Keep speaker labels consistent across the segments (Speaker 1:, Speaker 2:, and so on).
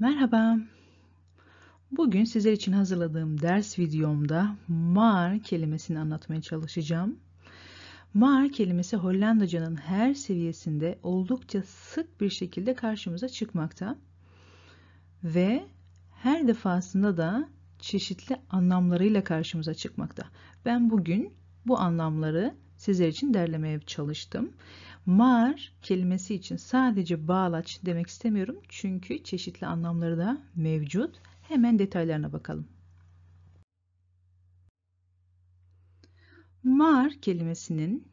Speaker 1: Merhaba. Bugün sizler için hazırladığım ders videomda mar kelimesini anlatmaya çalışacağım. Mar kelimesi Hollandaca'nın her seviyesinde oldukça sık bir şekilde karşımıza çıkmakta ve her defasında da çeşitli anlamlarıyla karşımıza çıkmakta. Ben bugün bu anlamları sizler için derlemeye çalıştım. Mar kelimesi için sadece bağlaç demek istemiyorum çünkü çeşitli anlamları da mevcut. Hemen detaylarına bakalım. Mar kelimesinin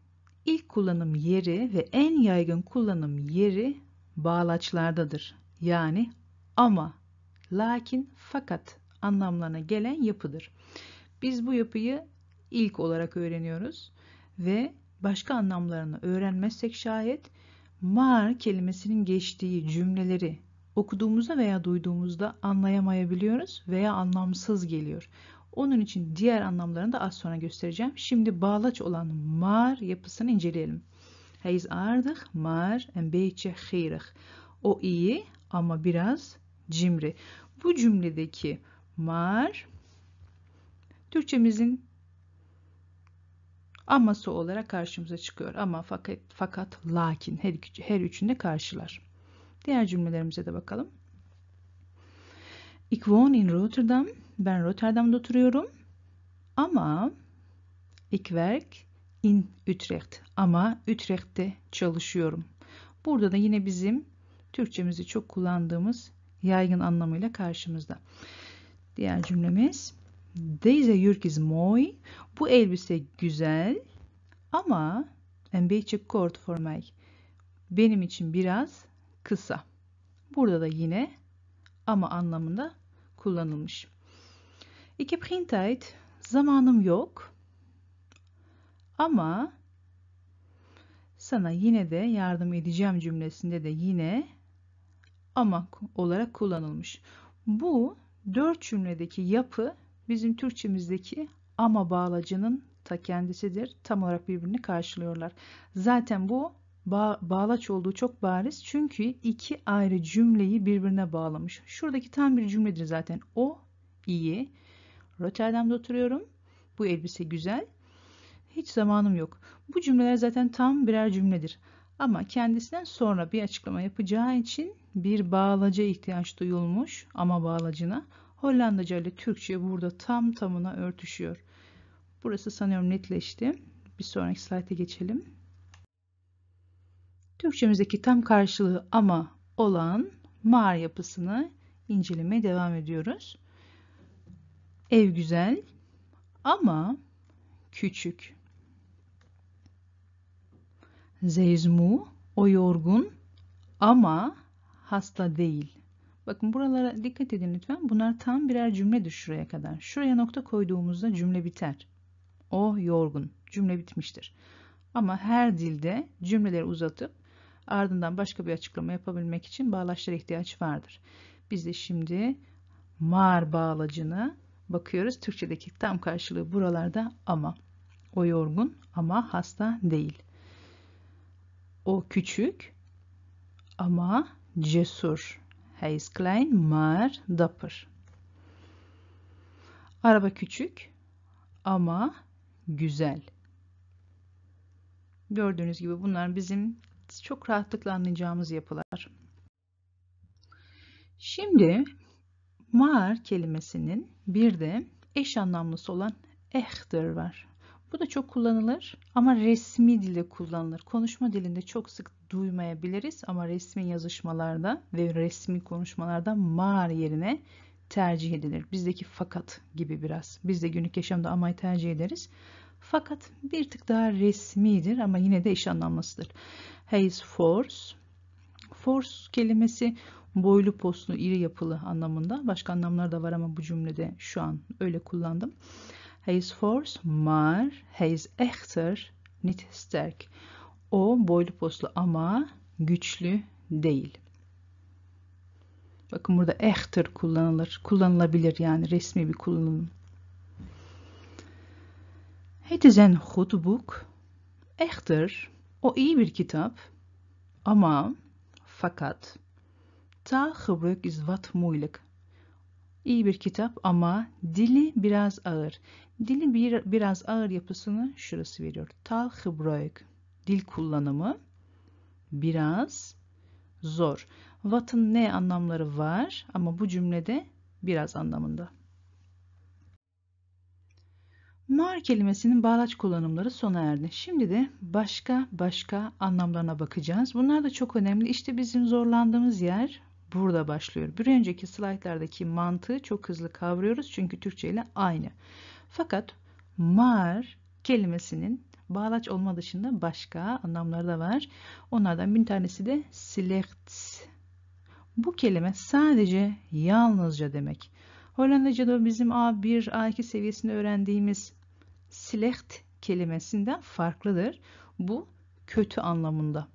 Speaker 1: ilk kullanım yeri ve en yaygın kullanım yeri bağlaçlardadır. Yani ama, lakin, fakat anlamlarına gelen yapıdır. Biz bu yapıyı ilk olarak öğreniyoruz ve başka anlamlarını öğrenmezsek şayet mar kelimesinin geçtiği cümleleri okuduğumuzda veya duyduğumuzda anlayamayabiliyoruz veya anlamsız geliyor. Onun için diğer anlamlarını da az sonra göstereceğim. Şimdi bağlaç olan mar yapısını inceleyelim. Heiz is aardig, maar een beetje gierig. O iyi ama biraz cimri. Bu cümledeki mar Türkçemizin aması olarak karşımıza çıkıyor. Ama fakat, fakat lakin her, her üçünde karşılar. Diğer cümlelerimize de bakalım. Ik woon in Rotterdam. Ben Rotterdam'da oturuyorum. Ama ik werk in Utrecht. Ama Utrecht'te çalışıyorum. Burada da yine bizim Türkçemizi çok kullandığımız yaygın anlamıyla karşımızda. Diğer cümlemiz Deze jurk is mooi. Bu elbise güzel ama een beetje kort voor mij. Benim için biraz kısa. Burada da yine ama anlamında kullanılmış. Ik heb geen tijd. Zamanım yok. Ama sana yine de yardım edeceğim cümlesinde de yine ama olarak kullanılmış. Bu dört cümledeki yapı bizim Türkçemizdeki ama bağlacının ta kendisidir. Tam olarak birbirini karşılıyorlar. Zaten bu ba bağlaç olduğu çok bariz. Çünkü iki ayrı cümleyi birbirine bağlamış. Şuradaki tam bir cümledir zaten. O iyi. Rotterdam'da oturuyorum. Bu elbise güzel. Hiç zamanım yok. Bu cümleler zaten tam birer cümledir. Ama kendisinden sonra bir açıklama yapacağı için bir bağlaca ihtiyaç duyulmuş ama bağlacına. Hollandaca ile Türkçe burada tam tamına örtüşüyor. Burası sanıyorum netleşti. Bir sonraki slayta geçelim. Türkçemizdeki tam karşılığı ama olan mağar yapısını incelemeye devam ediyoruz. Ev güzel ama küçük. Zeyzmu o yorgun ama hasta değil. Bakın buralara dikkat edin lütfen. Bunlar tam birer cümledir şuraya kadar. Şuraya nokta koyduğumuzda cümle biter. O oh, yorgun. Cümle bitmiştir. Ama her dilde cümleleri uzatıp ardından başka bir açıklama yapabilmek için bağlaçlara ihtiyaç vardır. Biz de şimdi mar bağlacını bakıyoruz. Türkçedeki tam karşılığı buralarda ama. O yorgun ama hasta değil. O küçük ama cesur. Hij is klein maar dapper. Araba küçük ama güzel. Gördüğünüz gibi bunlar bizim çok rahatlıkla anlayacağımız yapılar. Şimdi mar kelimesinin bir de eş anlamlısı olan ehtir var. Bu da çok kullanılır ama resmi dilde kullanılır. Konuşma dilinde çok sık duymayabiliriz ama resmi yazışmalarda ve resmi konuşmalarda mar yerine tercih edilir. Bizdeki fakat gibi biraz. Biz de günlük yaşamda amayı tercih ederiz. Fakat bir tık daha resmidir ama yine de eş anlamlısıdır. Hayes force. Force kelimesi boylu poslu, iri yapılı anlamında. Başka anlamları da var ama bu cümlede şu an öyle kullandım. Hayes force, mar, hayes echter, nit sterk. O boylu poslu ama güçlü değil. Bakın burada ehtir kullanılır. Kullanılabilir yani resmi bir kullanım. Hetizen hutbuk ehtir. O iyi bir kitap ama fakat ta gebruik is wat moeilijk. İyi bir kitap ama dili biraz ağır. Dili bir, biraz ağır yapısını şurası veriyor. Ta gebruik dil kullanımı biraz zor. What'ın ne anlamları var ama bu cümlede biraz anlamında. Mar kelimesinin bağlaç kullanımları sona erdi. Şimdi de başka başka anlamlarına bakacağız. Bunlar da çok önemli. İşte bizim zorlandığımız yer burada başlıyor. Bir önceki slaytlardaki mantığı çok hızlı kavruyoruz çünkü Türkçe ile aynı. Fakat mar kelimesinin Bağlaç olma dışında başka anlamları da var. Onlardan bir tanesi de select. Bu kelime sadece yalnızca demek. Hollandaca'da bizim A1, A2 seviyesinde öğrendiğimiz "select" kelimesinden farklıdır. Bu kötü anlamında.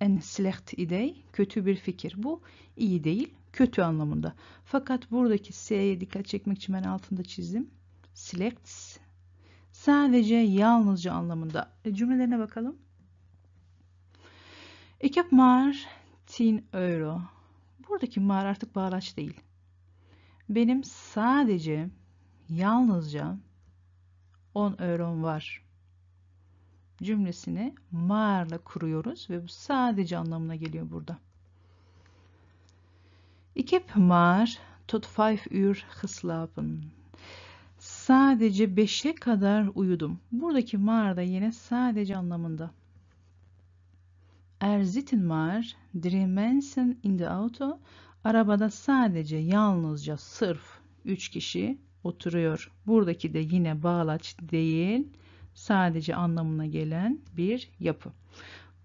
Speaker 1: En select idey kötü bir fikir. Bu iyi değil, kötü anlamında. Fakat buradaki S'ye dikkat çekmek için ben altında çizdim. Selects Sadece yalnızca anlamında. E, cümlelerine bakalım. Ich habe mar 10 euro. Buradaki mar artık bağlaç değil. Benim sadece yalnızca 10 euron var cümlesini marla kuruyoruz ve bu sadece anlamına geliyor burada. İki mar tot 5 Uhr geslapen. Sadece 5'e kadar uyudum. Buradaki mağarda yine sadece anlamında. Er mağar, var, in der Auto. Arabada sadece yalnızca sırf 3 kişi oturuyor. Buradaki de yine bağlaç değil, sadece anlamına gelen bir yapı.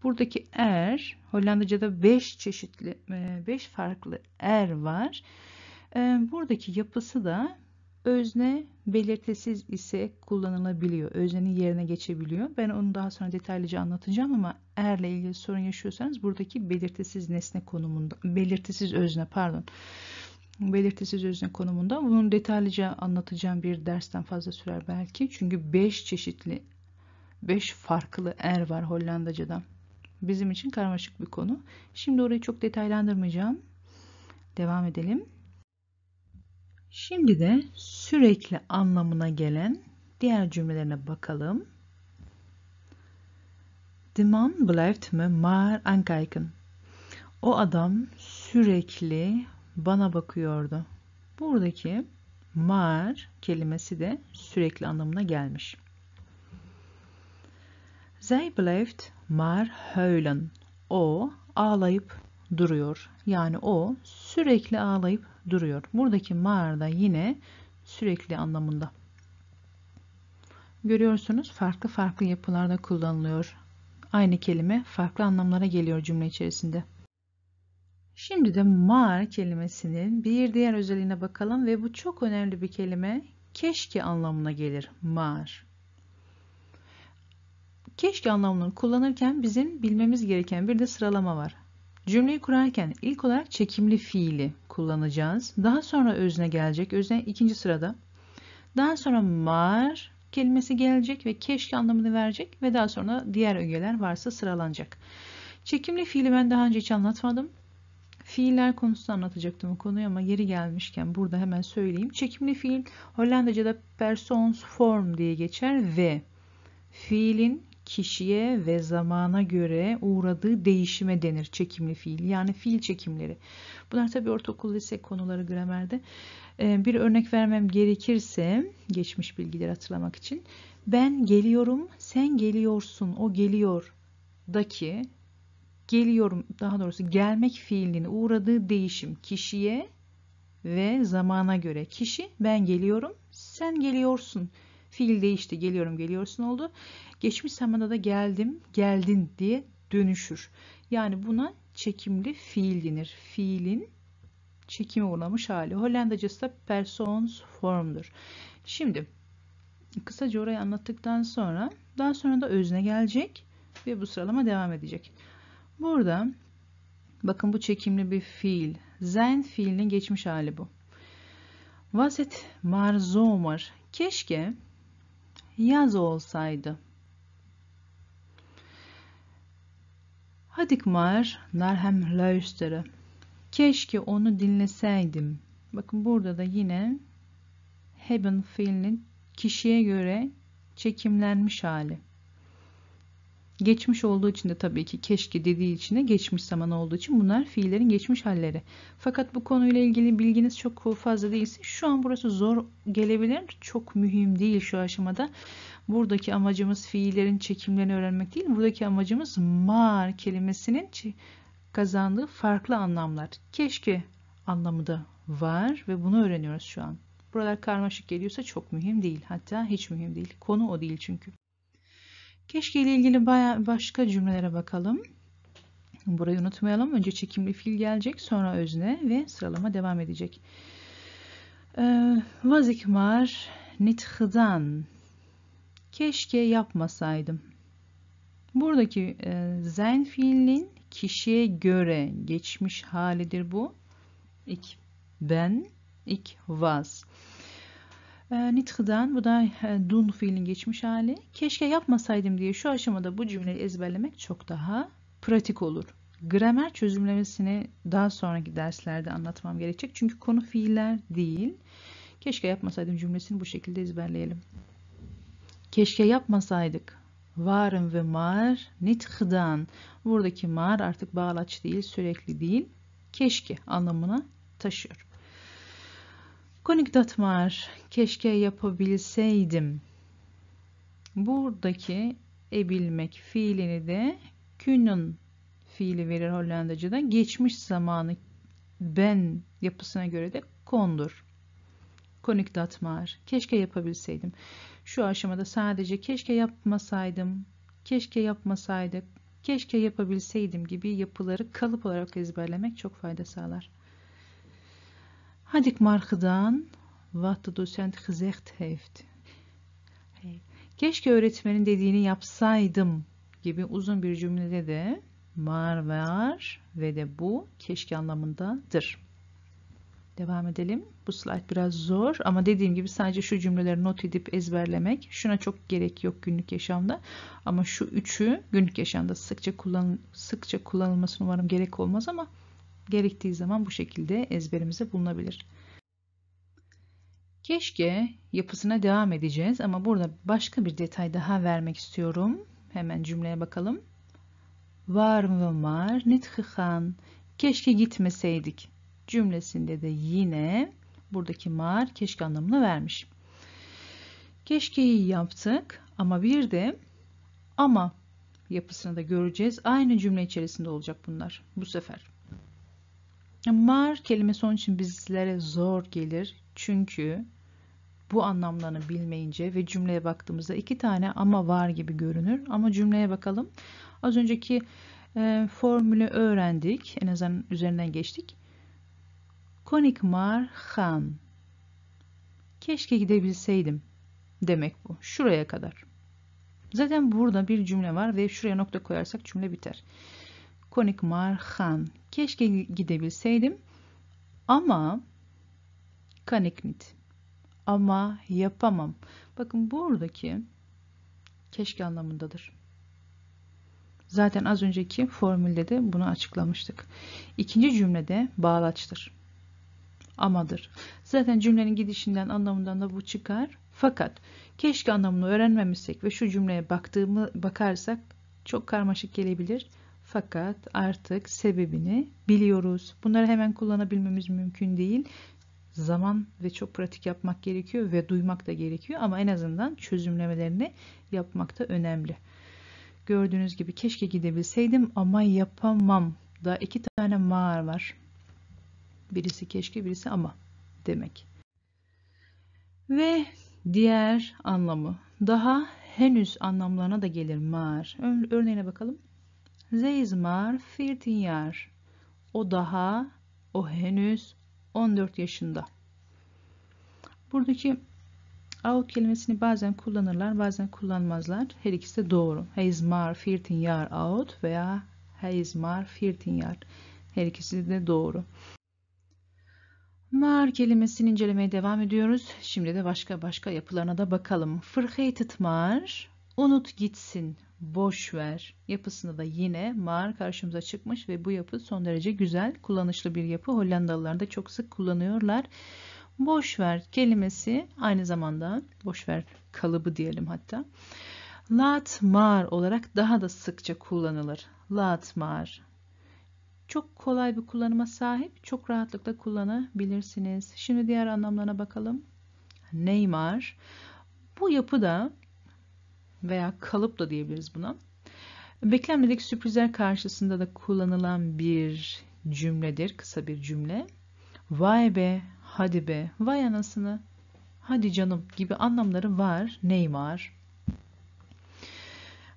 Speaker 1: Buradaki er, Hollandaca'da 5 çeşitli, 5 e, farklı er var. E, buradaki yapısı da Özne belirtisiz ise kullanılabiliyor. Öznenin yerine geçebiliyor. Ben onu daha sonra detaylıca anlatacağım ama erle ilgili sorun yaşıyorsanız buradaki belirtisiz nesne konumunda, belirtisiz özne pardon, belirtisiz özne konumunda bunu detaylıca anlatacağım bir dersten fazla sürer belki. Çünkü 5 çeşitli, 5 farklı er var Hollandaca'da. Bizim için karmaşık bir konu. Şimdi orayı çok detaylandırmayacağım. Devam edelim. Şimdi de sürekli anlamına gelen diğer cümlelerine bakalım. De man blijft me maar aankijken. O adam sürekli bana bakıyordu. Buradaki 'mar' kelimesi de sürekli anlamına gelmiş. Zij blijft Mar huilen. O ağlayıp duruyor. Yani o sürekli ağlayıp duruyor. Buradaki mağarada yine sürekli anlamında. Görüyorsunuz farklı farklı yapılarda kullanılıyor. Aynı kelime farklı anlamlara geliyor cümle içerisinde. Şimdi de mağar kelimesinin bir diğer özelliğine bakalım ve bu çok önemli bir kelime. Keşke anlamına gelir mağar. Keşke anlamını kullanırken bizim bilmemiz gereken bir de sıralama var. Cümleyi kurarken ilk olarak çekimli fiili kullanacağız. Daha sonra özne gelecek. Özne ikinci sırada. Daha sonra mar kelimesi gelecek ve keşke anlamını verecek ve daha sonra diğer ögeler varsa sıralanacak. Çekimli fiili ben daha önce hiç anlatmadım. Fiiller konusunu anlatacaktım bu konuyu ama yeri gelmişken burada hemen söyleyeyim. Çekimli fiil Hollandaca'da persons form diye geçer ve fiilin kişiye ve zamana göre uğradığı değişime denir çekimli fiil. Yani fiil çekimleri. Bunlar tabii ortaokul lise konuları gramerde. Ee, bir örnek vermem gerekirse geçmiş bilgileri hatırlamak için. Ben geliyorum, sen geliyorsun, o geliyor daki geliyorum daha doğrusu gelmek fiilinin uğradığı değişim kişiye ve zamana göre kişi ben geliyorum sen geliyorsun Fiil değişti. Geliyorum geliyorsun oldu. Geçmiş zamanda da geldim geldin diye dönüşür. Yani buna çekimli fiil denir. Fiilin çekimi uğramış hali. Hollandacası da persons form'dur. Şimdi kısaca orayı anlattıktan sonra daha sonra da özne gelecek ve bu sıralama devam edecek. Burada bakın bu çekimli bir fiil. zen fiilinin geçmiş hali bu. Was et Keşke yaz olsaydı. Hadikmar, maar naar Keşke onu dinleseydim. Bakın burada da yine hebben fiilinin kişiye göre çekimlenmiş hali. Geçmiş olduğu için de tabii ki keşke dediği için de geçmiş zaman olduğu için bunlar fiillerin geçmiş halleri. Fakat bu konuyla ilgili bilginiz çok fazla değilse şu an burası zor gelebilir. Çok mühim değil şu aşamada. Buradaki amacımız fiillerin çekimlerini öğrenmek değil. Buradaki amacımız mar kelimesinin kazandığı farklı anlamlar. Keşke anlamı da var ve bunu öğreniyoruz şu an. Buralar karmaşık geliyorsa çok mühim değil. Hatta hiç mühim değil. Konu o değil çünkü. Keşke ile ilgili baya başka cümlelere bakalım. Burayı unutmayalım. Önce çekimli fiil gelecek, sonra özne ve sıralama devam edecek. Was ich mal Keşke yapmasaydım. Buradaki e, zen fiilin kişiye göre geçmiş halidir bu. İk ben, ik was. E, bu da e, dun fiilin geçmiş hali. Keşke yapmasaydım diye şu aşamada bu cümleyi ezberlemek çok daha pratik olur. Gramer çözümlemesini daha sonraki derslerde anlatmam gerekecek. Çünkü konu fiiller değil. Keşke yapmasaydım cümlesini bu şekilde ezberleyelim. Keşke yapmasaydık. Varım ve mar nitgıdan. Buradaki mar artık bağlaç değil, sürekli değil. Keşke anlamına taşıyor. Konik datmar, Keşke yapabilseydim. Buradaki ebilmek fiilini de künün fiili verir Hollandaca'da. Geçmiş zamanı ben yapısına göre de kondur. Konik datmar, Keşke yapabilseydim. Şu aşamada sadece keşke yapmasaydım, keşke yapmasaydık, keşke yapabilseydim gibi yapıları kalıp olarak ezberlemek çok fayda sağlar. Had ik maar gedaan wat de docent gezegd heeft. Keşke öğretmenin dediğini yapsaydım gibi uzun bir cümlede de mar var ve de bu keşke anlamındadır. Devam edelim. Bu slide biraz zor ama dediğim gibi sadece şu cümleleri not edip ezberlemek. Şuna çok gerek yok günlük yaşamda. Ama şu üçü günlük yaşamda sıkça kullan sıkça kullanılmasını umarım gerek olmaz ama Gerektiği zaman bu şekilde ezberimize bulunabilir. Keşke yapısına devam edeceğiz ama burada başka bir detay daha vermek istiyorum. Hemen cümleye bakalım. Var mı var Nit nithihan. Keşke gitmeseydik. Cümlesinde de yine buradaki mar keşke anlamını vermiş. Keşkeyi yaptık ama bir de ama yapısını da göreceğiz. Aynı cümle içerisinde olacak bunlar bu sefer. Mar kelimesi onun için bizlere zor gelir. Çünkü bu anlamlarını bilmeyince ve cümleye baktığımızda iki tane ama var gibi görünür. Ama cümleye bakalım. Az önceki e, formülü öğrendik. En azından üzerinden geçtik. Konik mar han. Keşke gidebilseydim demek bu. Şuraya kadar. Zaten burada bir cümle var ve şuraya nokta koyarsak cümle biter. Konik mar han. Keşke gidebilseydim. Ama kanikmit Ama yapamam. Bakın buradaki keşke anlamındadır. Zaten az önceki formülde de bunu açıklamıştık. İkinci cümlede bağlaçtır. Amadır. Zaten cümlenin gidişinden anlamından da bu çıkar. Fakat keşke anlamını öğrenmemişsek ve şu cümleye baktığımı bakarsak çok karmaşık gelebilir. Fakat artık sebebini biliyoruz. Bunları hemen kullanabilmemiz mümkün değil. Zaman ve çok pratik yapmak gerekiyor ve duymak da gerekiyor ama en azından çözümlemelerini yapmak da önemli. Gördüğünüz gibi keşke gidebilseydim ama yapamam. Da iki tane mağar var. Birisi keşke, birisi ama demek. Ve diğer anlamı. Daha henüz anlamlarına da gelir mağar. Örneğine bakalım. Zeizmar 14 yer. O daha, o henüz 14 yaşında. Buradaki out kelimesini bazen kullanırlar, bazen kullanmazlar. Her ikisi de doğru. Heizmar 14 yer out veya Heizmar 14 yer. Her ikisi de doğru. Mar kelimesini incelemeye devam ediyoruz. Şimdi de başka başka yapılarına da bakalım. Fırheytet unut gitsin boş ver yapısında da yine mağar karşımıza çıkmış ve bu yapı son derece güzel, kullanışlı bir yapı. Hollandalılar da çok sık kullanıyorlar. Boş ver kelimesi aynı zamanda boş ver kalıbı diyelim hatta. Laat maar olarak daha da sıkça kullanılır. Laat maar. Çok kolay bir kullanıma sahip, çok rahatlıkla kullanabilirsiniz. Şimdi diğer anlamlarına bakalım. Neymar. Bu yapı da veya kalıp da diyebiliriz buna. Beklenmedik sürprizler karşısında da kullanılan bir cümledir, kısa bir cümle. Vay be, hadi be, vay anasını, hadi canım gibi anlamları var. Neymar.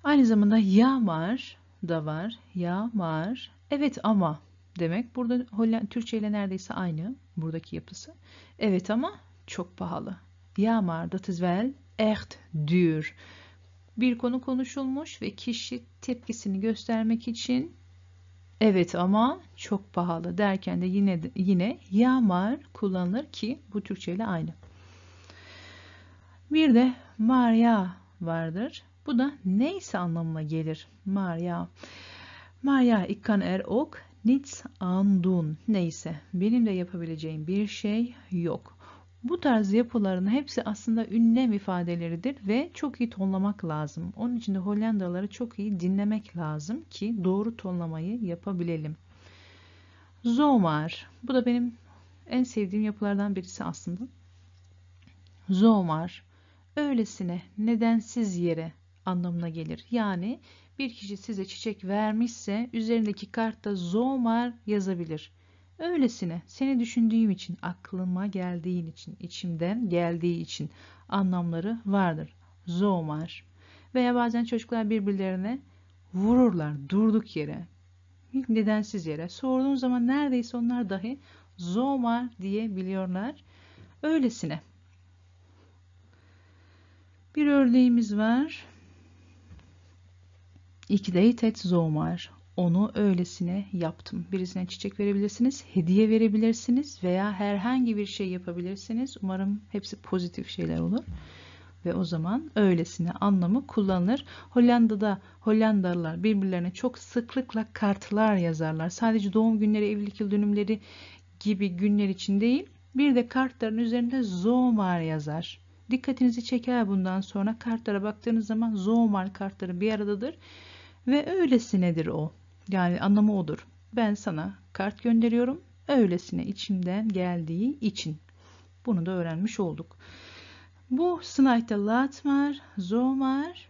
Speaker 1: Aynı zamanda ya var da var. ya var. Evet ama demek. Burada Hollanda Türkçe ile neredeyse aynı buradaki yapısı. Evet ama çok pahalı. Yağmar, dat is wel echt duur bir konu konuşulmuş ve kişi tepkisini göstermek için evet ama çok pahalı derken de yine yine yamar kullanılır ki bu Türkçe ile aynı. Bir de Maria vardır. Bu da neyse anlamına gelir. Maria. Maria ikkan er ok nits andun. Neyse benim de yapabileceğim bir şey yok. Bu tarz yapıların hepsi aslında ünlem ifadeleridir ve çok iyi tonlamak lazım. Onun için de Hollandaları çok iyi dinlemek lazım ki doğru tonlamayı yapabilelim. Zomar. Bu da benim en sevdiğim yapılardan birisi aslında. Zomar. Öylesine, nedensiz yere anlamına gelir. Yani bir kişi size çiçek vermişse üzerindeki kartta zomar yazabilir. Öylesine seni düşündüğüm için, aklıma geldiğin için, içimden geldiği için anlamları vardır. Zomar Veya bazen çocuklar birbirlerine vururlar durduk yere. Nedensiz yere. Sorduğun zaman neredeyse onlar dahi zoomar diyebiliyorlar. Öylesine. Bir örneğimiz var. İkideytet zomar onu öylesine yaptım. Birisine çiçek verebilirsiniz, hediye verebilirsiniz veya herhangi bir şey yapabilirsiniz. Umarım hepsi pozitif şeyler olur. Ve o zaman öylesine anlamı kullanılır. Hollanda'da Hollandalılar birbirlerine çok sıklıkla kartlar yazarlar. Sadece doğum günleri, evlilik yıl dönümleri gibi günler için değil. Bir de kartların üzerinde Zomar yazar. Dikkatinizi çeker bundan sonra kartlara baktığınız zaman Zomar kartları bir aradadır ve öylesinedir o. Yani anlamı odur. Ben sana kart gönderiyorum. Öylesine içimden geldiği için. Bunu da öğrenmiş olduk. Bu slaytta latmar, zomar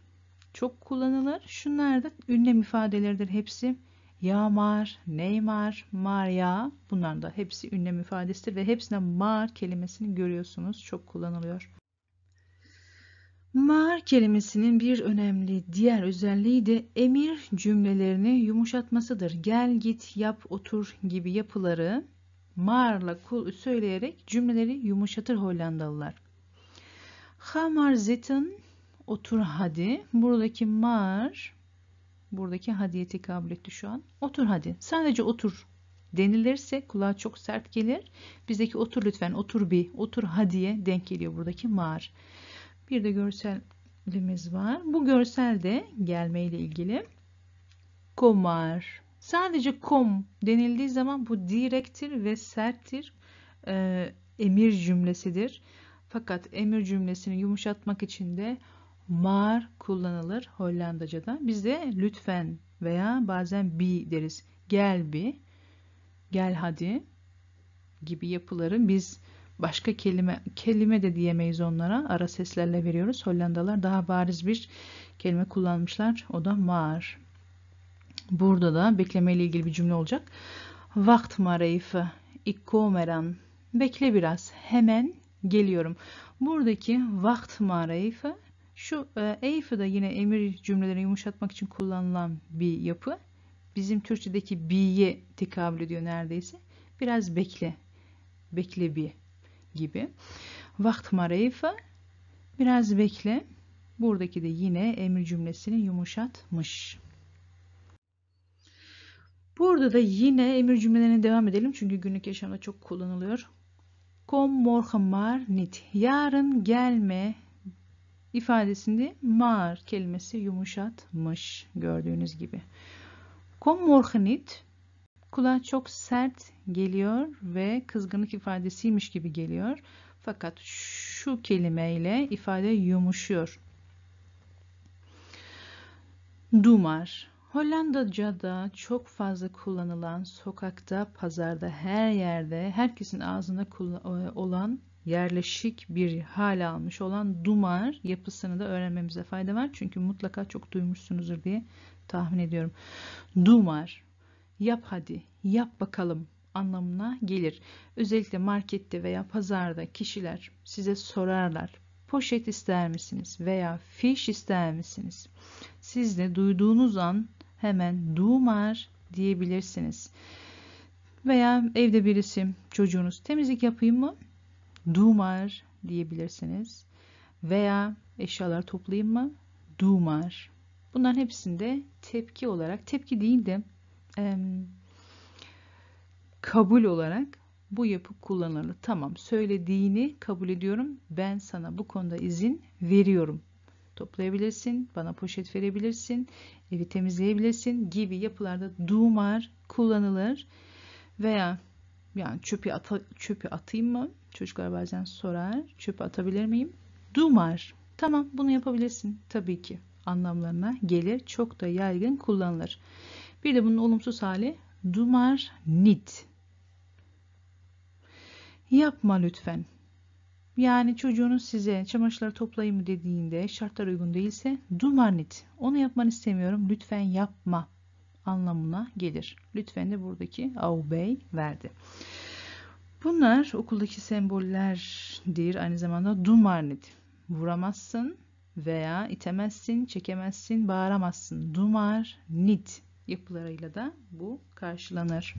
Speaker 1: çok kullanılır. Şunlar da ünlem ifadeleridir hepsi. Yağmar, Neymar, Marya bunlar da hepsi ünlem ifadesidir ve hepsine mar kelimesini görüyorsunuz. Çok kullanılıyor. Mar kelimesinin bir önemli diğer özelliği de emir cümlelerini yumuşatmasıdır. Gel, git, yap, otur gibi yapıları marla söyleyerek cümleleri yumuşatır Hollandalılar. Hamar mar zitten, otur hadi. Buradaki mar, buradaki hadiye tekabül etti şu an. Otur hadi. Sadece otur denilirse kulağa çok sert gelir. Bizdeki otur lütfen, otur bir, otur hadiye denk geliyor buradaki mar. Bir de görselimiz var. Bu görsel de gelme ile ilgili. Komar. Sadece kom denildiği zaman bu direktir ve serttir. E, emir cümlesidir. Fakat emir cümlesini yumuşatmak için de mar kullanılır Hollandaca'da. Biz de lütfen veya bazen bi deriz. Gel bi, gel hadi gibi yapıları biz başka kelime kelime de diyemeyiz onlara. Ara seslerle veriyoruz. Hollandalar daha bariz bir kelime kullanmışlar. O da maar. Burada da beklemeyle ilgili bir cümle olacak. Wacht maar even. Ik Bekle biraz. Hemen geliyorum. Buradaki wacht maar even şu e, eyfı da yine emir cümlelerini yumuşatmak için kullanılan bir yapı. Bizim Türkçedeki bi'ye tekabül ediyor neredeyse. Biraz bekle. Bekle bir gibi. Vakt mareyfe biraz bekle. Buradaki de yine emir cümlesini yumuşatmış. Burada da yine emir cümlelerine devam edelim. Çünkü günlük yaşamda çok kullanılıyor. Kom morgen mar nit. Yarın gelme ifadesinde mar kelimesi yumuşatmış gördüğünüz gibi. Kom morgen nit. Kulağa çok sert geliyor ve kızgınlık ifadesiymiş gibi geliyor. Fakat şu kelimeyle ifade yumuşuyor. Dumar. Hollandaca'da çok fazla kullanılan, sokakta, pazarda, her yerde, herkesin ağzında e, olan yerleşik bir hal almış olan dumar yapısını da öğrenmemize fayda var. Çünkü mutlaka çok duymuşsunuzdur diye tahmin ediyorum. Dumar. Yap hadi. Yap bakalım anlamına gelir. Özellikle markette veya pazarda kişiler size sorarlar. Poşet ister misiniz veya fiş ister misiniz? Siz de duyduğunuz an hemen dumar diyebilirsiniz. Veya evde birisi çocuğunuz temizlik yapayım mı? Dumar diyebilirsiniz. Veya eşyalar toplayayım mı? Dumar. Bunların hepsinde tepki olarak, tepki değil de e, kabul olarak bu yapı kullanılır. Tamam söylediğini kabul ediyorum. Ben sana bu konuda izin veriyorum. Toplayabilirsin, bana poşet verebilirsin, evi temizleyebilirsin gibi yapılarda dumar kullanılır. Veya yani çöpü, ata, çöpü atayım mı? Çocuklar bazen sorar. Çöpü atabilir miyim? Dumar. Tamam bunu yapabilirsin tabii ki anlamlarına gelir. Çok da yaygın kullanılır. Bir de bunun olumsuz hali dumar nit Yapma lütfen. Yani çocuğunuz size çamaşırları toplayın mı dediğinde şartlar uygun değilse dumanit. Onu yapmanı istemiyorum. Lütfen yapma anlamına gelir. Lütfen de buradaki aubey verdi. Bunlar okuldaki sembollerdir. Aynı zamanda dumarnit. Vuramazsın veya itemezsin, çekemezsin, bağıramazsın. Dumar, nit yapılarıyla da bu karşılanır.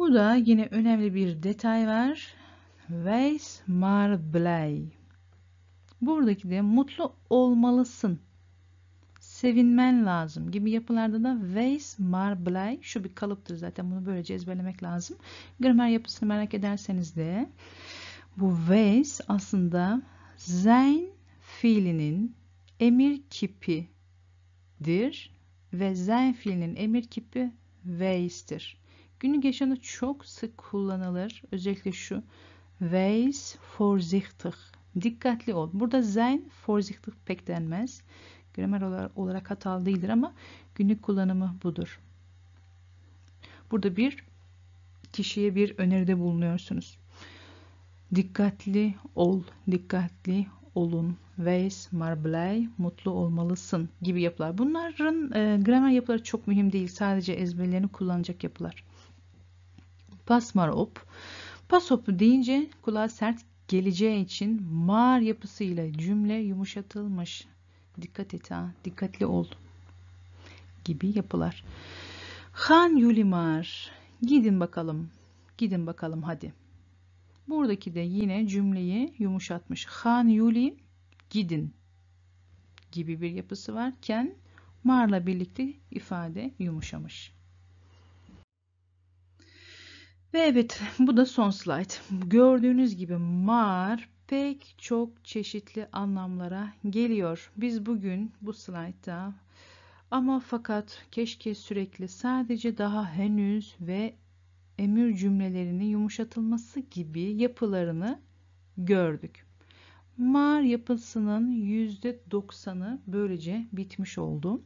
Speaker 1: Bu da yine önemli bir detay var. Weis mar blei. Buradaki de mutlu olmalısın. Sevinmen lazım gibi yapılarda da weis mar blei şu bir kalıptır zaten bunu böylece ezberlemek lazım. Gramer yapısını merak ederseniz de bu weis aslında sein fiilinin emir kipidir ve sein fiilinin emir kipi weis'tir. Günlük yaşamda çok sık kullanılır. Özellikle şu. Weis vorsichtig. Dikkatli ol. Burada sein vorsichtig pek denmez. Gramer olarak hatalı değildir ama günlük kullanımı budur. Burada bir kişiye bir öneride bulunuyorsunuz. Dikkatli ol, dikkatli olun. Weis, marbley, mutlu olmalısın gibi yapılar. Bunların e, gramer yapıları çok mühim değil. Sadece ezberlerini kullanacak yapılar. Pasmarop. Pasopu deyince kulağa sert geleceği için mar yapısıyla cümle yumuşatılmış. Dikkat et ha, dikkatli ol gibi yapılar. Han Yulimar, gidin bakalım, gidin bakalım hadi. Buradaki de yine cümleyi yumuşatmış. Han Yuli, gidin gibi bir yapısı varken marla birlikte ifade yumuşamış. Ve evet bu da son slide. Gördüğünüz gibi mar pek çok çeşitli anlamlara geliyor. Biz bugün bu slaytta ama fakat keşke sürekli sadece daha henüz ve emir cümlelerinin yumuşatılması gibi yapılarını gördük. Mar yapısının %90'ı böylece bitmiş oldu.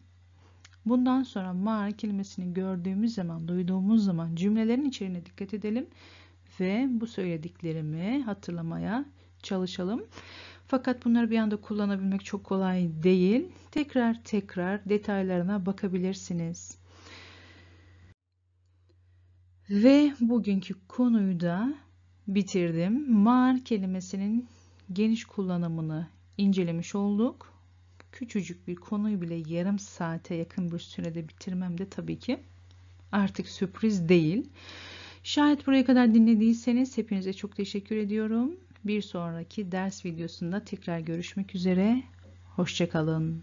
Speaker 1: Bundan sonra mağara kelimesini gördüğümüz zaman, duyduğumuz zaman cümlelerin içeriğine dikkat edelim ve bu söylediklerimi hatırlamaya çalışalım. Fakat bunları bir anda kullanabilmek çok kolay değil. Tekrar tekrar detaylarına bakabilirsiniz. Ve bugünkü konuyu da bitirdim. Mar kelimesinin geniş kullanımını incelemiş olduk küçücük bir konuyu bile yarım saate yakın bir sürede bitirmem de tabii ki artık sürpriz değil. Şayet buraya kadar dinlediyseniz hepinize çok teşekkür ediyorum. Bir sonraki ders videosunda tekrar görüşmek üzere. Hoşçakalın.